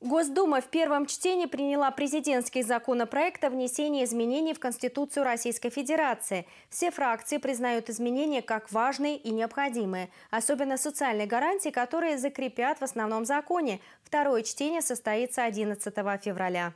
Госдума в первом чтении приняла президентский законопроект о внесении изменений в Конституцию Российской Федерации. Все фракции признают изменения как важные и необходимые, особенно социальные гарантии, которые закрепят в основном законе. Второе чтение состоится 11 февраля.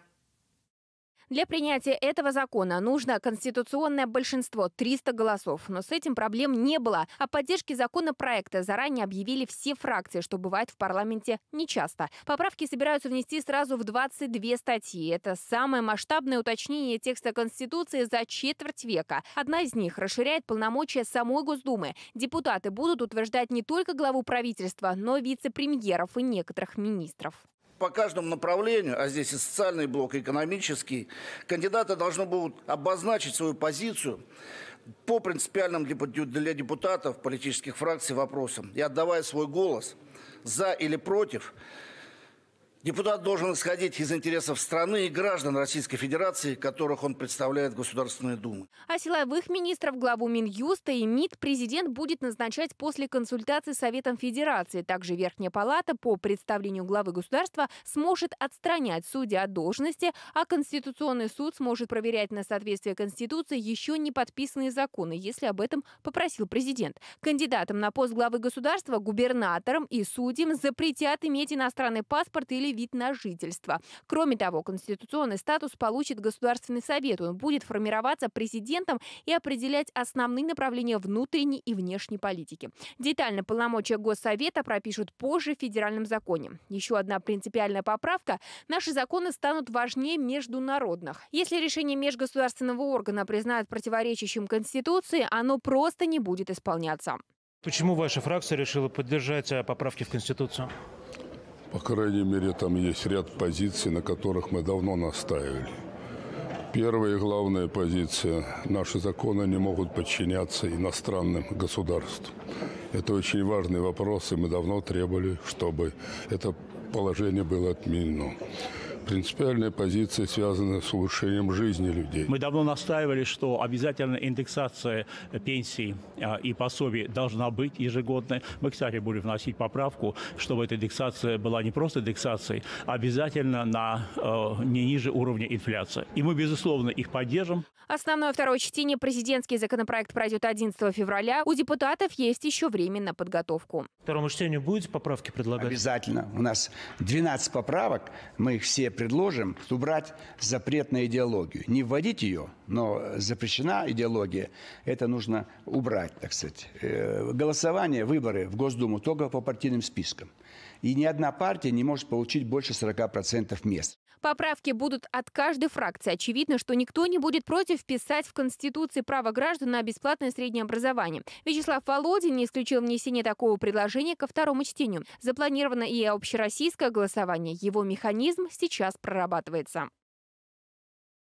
Для принятия этого закона нужно конституционное большинство – 300 голосов. Но с этим проблем не было. О поддержке законопроекта заранее объявили все фракции, что бывает в парламенте нечасто. Поправки собираются внести сразу в 22 статьи. Это самое масштабное уточнение текста Конституции за четверть века. Одна из них расширяет полномочия самой Госдумы. Депутаты будут утверждать не только главу правительства, но и вице-премьеров и некоторых министров по каждому направлению, а здесь и социальный блок, и экономический, кандидаты должны будут обозначить свою позицию по принципиальным для депутатов политических фракций вопросам и отдавая свой голос за или против – Депутат должен исходить из интересов страны и граждан Российской Федерации, которых он представляет в Государственной Думе. А силовых министров, главу Минюста и МИД президент будет назначать после консультации Советом Федерации. Также Верхняя Палата по представлению главы государства сможет отстранять судья от должности, а Конституционный суд сможет проверять на соответствие Конституции еще не подписанные законы, если об этом попросил президент. Кандидатам на пост главы государства, губернаторам и судьям запретят иметь иностранный паспорт или новый вид на жительство. Кроме того, конституционный статус получит Государственный совет. Он будет формироваться президентом и определять основные направления внутренней и внешней политики. Детально полномочия Госсовета пропишут позже в федеральном законе. Еще одна принципиальная поправка – наши законы станут важнее международных. Если решение межгосударственного органа признают противоречащим Конституции, оно просто не будет исполняться. Почему ваша фракция решила поддержать а, поправки в Конституцию? По крайней мере, там есть ряд позиций, на которых мы давно настаивали. Первая и главная позиция – наши законы не могут подчиняться иностранным государствам. Это очень важный вопрос, и мы давно требовали, чтобы это положение было отменено принципиальная позиция связана с улучшением жизни людей. Мы давно настаивали, что обязательно индексация э, пенсий э, и пособий должна быть ежегодной. Мы, кстати, будем вносить поправку, чтобы эта индексация была не просто индексацией, а обязательно на э, не ниже уровня инфляции. И мы, безусловно, их поддержим. Основное второе чтение президентский законопроект пройдет 11 февраля. У депутатов есть еще время на подготовку. Второму чтению будете поправки предлагать? Обязательно. У нас 12 поправок. Мы их все предложим убрать запрет на идеологию. Не вводить ее, но запрещена идеология, это нужно убрать, так сказать. Э, голосование, выборы в Госдуму только по партийным спискам. И ни одна партия не может получить больше 40% мест. Поправки будут от каждой фракции. Очевидно, что никто не будет против писать в Конституции право граждан на бесплатное среднее образование. Вячеслав Володин не исключил внесение такого предложения ко второму чтению. Запланировано и общероссийское голосование. Его механизм сейчас прорабатывается.